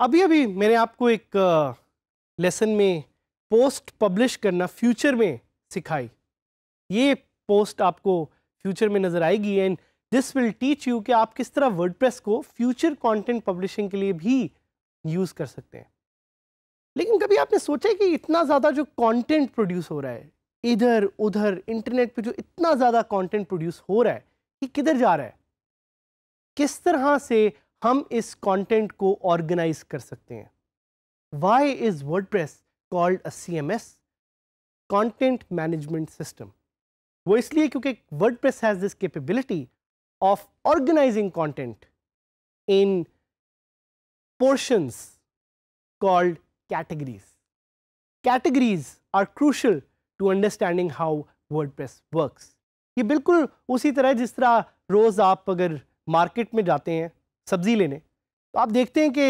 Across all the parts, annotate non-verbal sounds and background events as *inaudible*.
अभी अभी मैंने आपको एक लेसन में पोस्ट पब्लिश करना फ्यूचर में सिखाई ये पोस्ट आपको फ्यूचर में नज़र आएगी and this will teach you कि आप किस तरह वर्ड को फ्यूचर कॉन्टेंट पब्लिशिंग के लिए भी यूज़ कर सकते हैं लेकिन कभी आपने सोचा कि इतना ज़्यादा जो कंटेंट प्रोड्यूस हो रहा है इधर उधर इंटरनेट पे जो इतना ज़्यादा कंटेंट प्रोड्यूस हो रहा है ये किधर जा रहा है किस तरह से हम इस कंटेंट को ऑर्गेनाइज कर सकते हैं why is WordPress press called a C M S content management system वो इसलिए क्योंकि WordPress has this capability of organising content in called categories categories are crucial to understanding how WordPress works. ये बिल्कुल उसी तरह जिस तरह रोज़ आप अगर मार्केट में जाते हैं सब्ज़ी लेने तो आप देखते हैं कि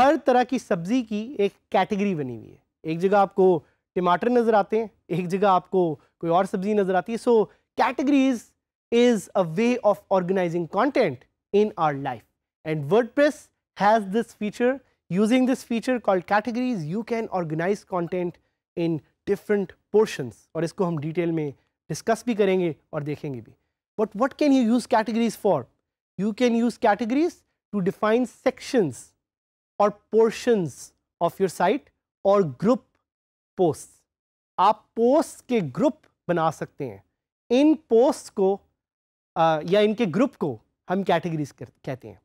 हर तरह की सब्ज़ी की एक कैटेगरी बनी हुई है एक जगह आपको टमाटर नज़र आते हैं एक जगह आपको कोई और सब्ज़ी नज़र आती है so categories is a way of organising content in our life and WordPress has this feature using this feature call categories you can organise content in different portions और इसको हम डिटेल में डिस्कस भी करेंगे और देखेंगे भी but what can you use categories for you can use categories to define sections और पोर्शंस ऑफ योर साइट और ग्रुप पोस्ट आप पोस्ट के ग्रुप बना सकते हैं इन पोस्ट को आ, या इनके ग्रुप को हम कैटेगरीज कहते हैं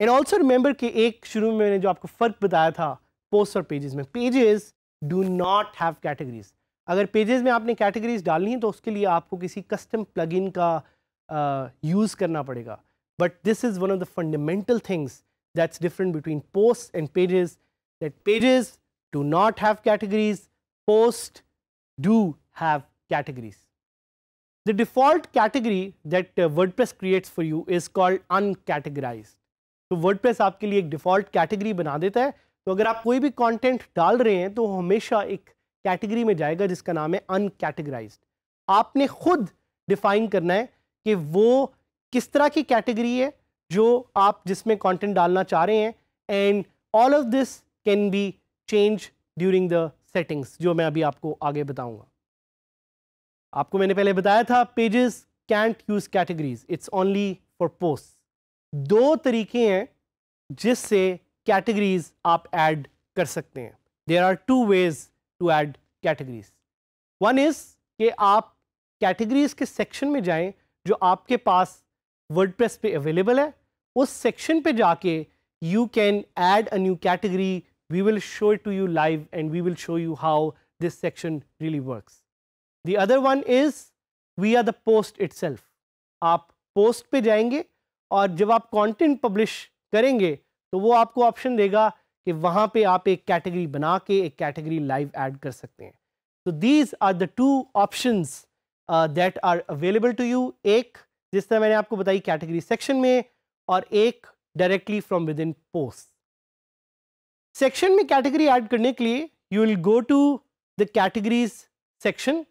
एंड ऑल्सो रिमेंबर कि एक शुरू में मैंने जो आपको फ़र्क बताया था पोस्ट और पेजेस में pages do not have categories अगर पेजेस में आपने कैटेगरीज डालनी है तो उसके लिए आपको किसी कस्टम प्लग का यूज़ करना पड़ेगा but this is one of the fundamental things that's different between post and pages that pages do not have categories, post do have categories. The default category that uh, WordPress creates for you is called uncategorized. तो so, WordPress आपके लिए एक default category बना देता है तो अगर आप कोई भी कंटेंट डाल रहे हैं तो हमेशा एक कैटेगरी में जाएगा जिसका नाम है अनकैटेगराइज आपने खुद डिफाइन करना है कि वो किस तरह की कैटेगरी है जो आप जिसमें कंटेंट डालना चाह रहे हैं and all of this can be change during the settings जो मैं अभी आपको आगे बताऊंगा आपको मैंने पहले बताया था pages can't use categories it's only for post दो तरीके हैं जिससे कैटेगरीज आप ऐड कर सकते हैं there are two ways to add categories one is के आप कैटेगरीज के सेक्शन में जाएं जो आपके पास वर्डप्रेस पे अवेलेबल है उस सेक्शन पे जाके you can add a new category we will show it to you live and we will show you how this section really works. The other one is we are the post itself. aap post pe jayenge aur jab aap content publish karenge to wo aapko option dega ki wahan pe aap ek category bana ke ek category live add kar sakte hain So these are the two options uh, that are available to you. ek jis tarah maine aapko batayi category section mein aur ek directly from within post section में category add करने के लिए you will go to the categories section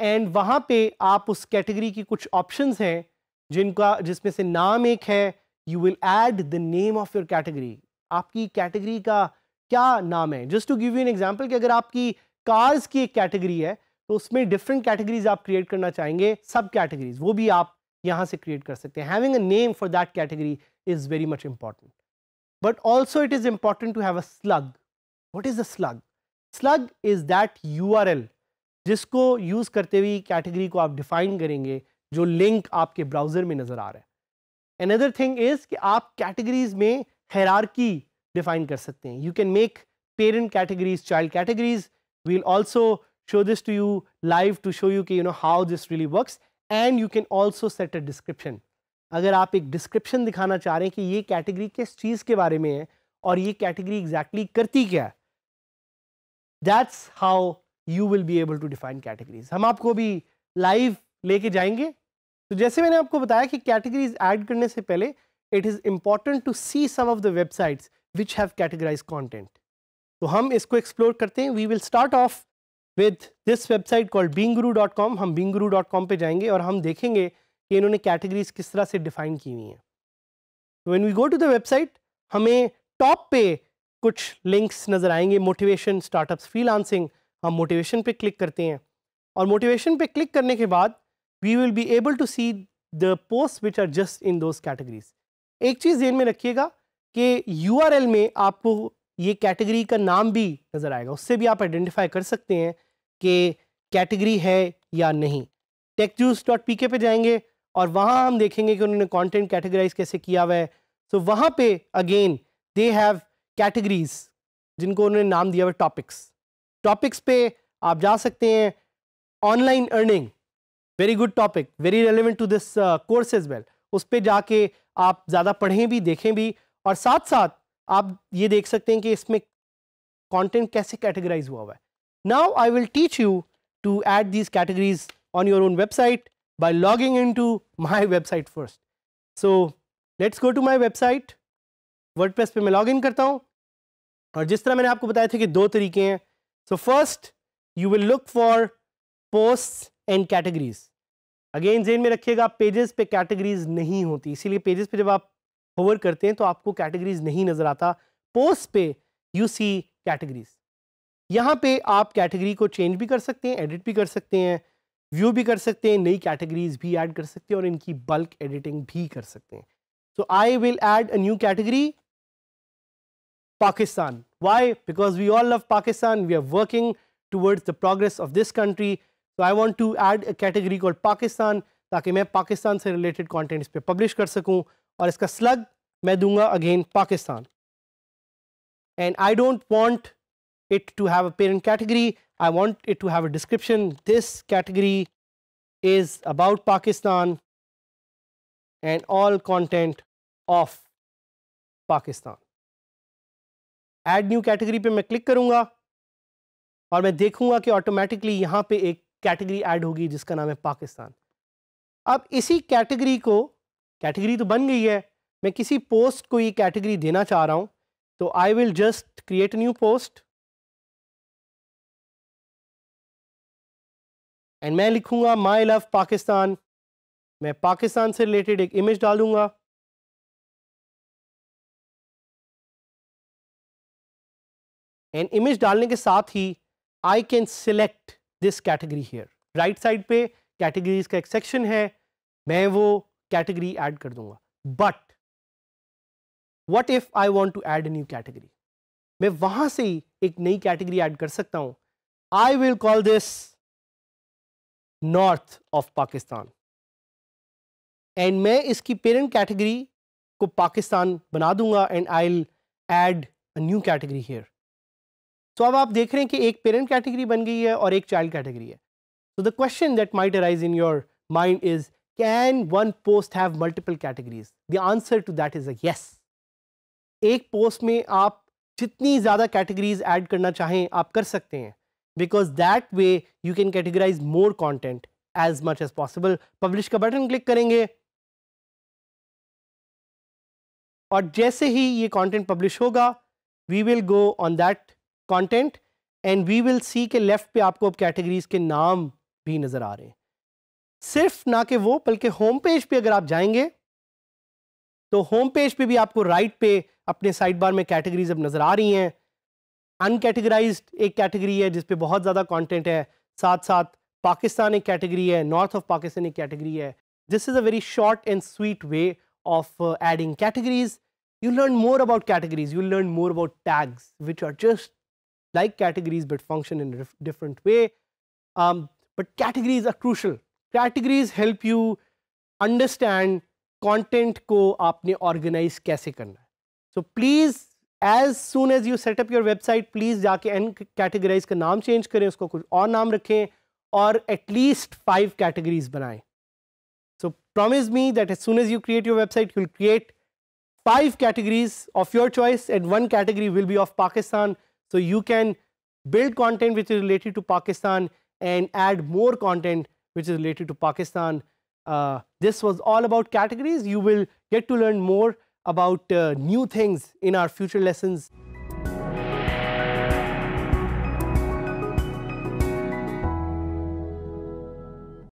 and वहाँ पे आप उस category की कुछ ऑप्शंस हैं जिनका जिसमें से नाम एक है you will add the name of your category आपकी कैटेगरी का क्या नाम है just to give you an example कि अगर आपकी कार्स की एक कैटेगरी है तो उसमें डिफरेंट कैटेगरीज आप क्रिएट करना चाहेंगे सब कैटेगरीज वो भी आप यहाँ से क्रिएट कर सकते हैं having a name for that category is very much important but also it is important to have a slug. What is a slug? Slug is that URL जिसको use करते हुए category को आप define करेंगे जो link आपके browser में नजर आ रहा है. Another thing is कि आप categories में hierarchy define कर सकते हैं. You can make parent categories, child categories. We'll also show this to you live to show you कि you know how this really works and you can also set a description. अगर आप एक description दिखाना चाह रहे हैं कि ये कैटेगरी किस चीज़ के बारे में है और ये कैटेगरी एग्जैक्टली exactly करती क्या है that's how you will be able to define categories हम आपको भी लाइव लेके जाएंगे तो जैसे मैंने आपको बताया कि कैटेगरीज ऐड करने से पहले it is important to see some of the websites which have categorise content तो हम इसको एक्सप्लोर करते हैं we will start off with this website called being हम कॉम पे जाएंगे और हम देखेंगे कि इन्होंने कैटेगरीज किस तरह से डिफाइन की हुई हैं when we go to the website हमें टॉप पे कुछ लिंक्स नज़र आएंगे मोटिवेशन स्टार्टअप्स फ्रीलांसिंग हम मोटिवेशन पे क्लिक करते हैं और मोटिवेशन पे क्लिक करने के बाद we will be able to see the post which are just in those categories एक चीज़ ध्यान में रखिएगा कि यू में आपको ये कैटेगरी का नाम भी नज़र आएगा उससे भी आप आइडेंटिफाई कर सकते हैं कि कैटेगरी है या नहीं जूस डॉट पी के पे जाएंगे और वहाँ हम देखेंगे कि उन्होंने कॉन्टेंट कैटेगराइज कैसे किया हुआ है सो so, वहाँ पे अगेन दे हैव कैटेगरीज जिनको उन्होंने नाम दिया हुआ टॉपिक्स टॉपिक्स पे आप जा सकते हैं online earning very good topic very relevant to this course is well उस पर जाके आप ज़्यादा पढ़ें भी देखें भी और साथ साथ आप ये देख सकते हैं कि इसमें कंटेंट कैसे कैटेगराइज हुआ हुआ है now I will teach you to add these categories on your own website by logging into my *laughs* website first. So let's go to my website. WordPress पे मैं लॉग इन करता हूँ और जिस तरह मैंने आपको बताया था कि दो तरीके हैं so first you will look for post and categories again जेन में रखिएगा पेजेस पे कैटेगरीज नहीं होती इसीलिए पेजेस पे जब आप होवर करते हैं तो आपको कैटेगरीज नहीं नज़र आता पोस्ट पे यू सी कैटेगरीज यहाँ पे आप कैटेगरी को चेंज भी कर सकते हैं एडिट भी कर सकते हैं व्यू भी कर सकते हैं नई कैटेगरीज भी ऐड कर सकते हैं और इनकी बल्क एडिटिंग भी कर सकते हैं so I will add a new category Pakistan why because we all love Pakistan we are working towards the progress of this country so I want to add a category call Pakistan ताकि मैं पाकिस्तान से related content इस पर publish कर सकूँ और इसका slug मैं दूंगा again Pakistan and I don't want it to have a parent category. I want it to have a description. This category is about Pakistan and all content of Pakistan. Add new category पे मैं click करूँगा और मैं देखूँगा कि automatically यहाँ पे एक category add होगी जिसका नाम है पाकिस्तान अब इसी category को category तो बन गई है मैं किसी post को ये category देना चाह रहा हूँ तो I will just create a new post and मैं लिखूंगा माई लव पाकिस्तान मैं पाकिस्तान से रिलेटेड एक इमेज डालूंगा एंड इमेज डालने के साथ ही I can select this category here right side पे कैटेगरीज का एक सेक्शन है मैं वो कैटेगरी ऐड कर दूंगा but what if I want to add new category मैं वहां से ही एक नई कैटेगरी ऐड कर सकता हूं I will call this north of Pakistan and मैं इसकी पेरेंट कैटेगरी को पाकिस्तान बना दूंगा and I add a new category here so अब आप देख रहे हैं कि एक पेरेंट कैटेगरी बन गई है और एक चाइल्ड कैटेगरी है so the question that might arise in your mind is can one post have multiple categories the answer to that is a yes एक पोस्ट में आप जितनी ज़्यादा कैटेगरीज ऐड करना चाहें आप कर सकते हैं because that way you can categorize more content as much as possible. Publish का button click करेंगे और जैसे ही ये content publish होगा we will go on that content and we will see के left पे आपको अब categories के नाम भी नज़र आ रहे हैं सिर्फ ना कि वो बल्कि होम पेज पे अगर आप जाएंगे तो होम पेज पे भी आपको राइट right पे अपने साइड बार में कैटेगरीज अब नज़र आ रही हैं अनकैटेगराइज एक कैटेगरी है जिसपे बहुत ज़्यादा कॉन्टेंट है साथ साथ पाकिस्तान एक कैटेगरी है नॉर्थ ऑफ पाकिस्तान एक कैटेगरी है this is a very short and sweet way of adding categories you learn more about categories you learn more about tags which are just like categories but function in different way but categories are crucial categories help you understand content को आपने organise कैसे करना है so please as soon as you set up your website please ja ke categorize ka naam change kare usko kuch aur naam rakhe aur at least 5 categories banaye so promise me that as soon as you create your website you'll create 5 categories of your choice and one category will be of pakistan so you can build content which is related to pakistan and add more content which is related to pakistan uh, this was all about categories you will get to learn more about uh, new things in our future lessons.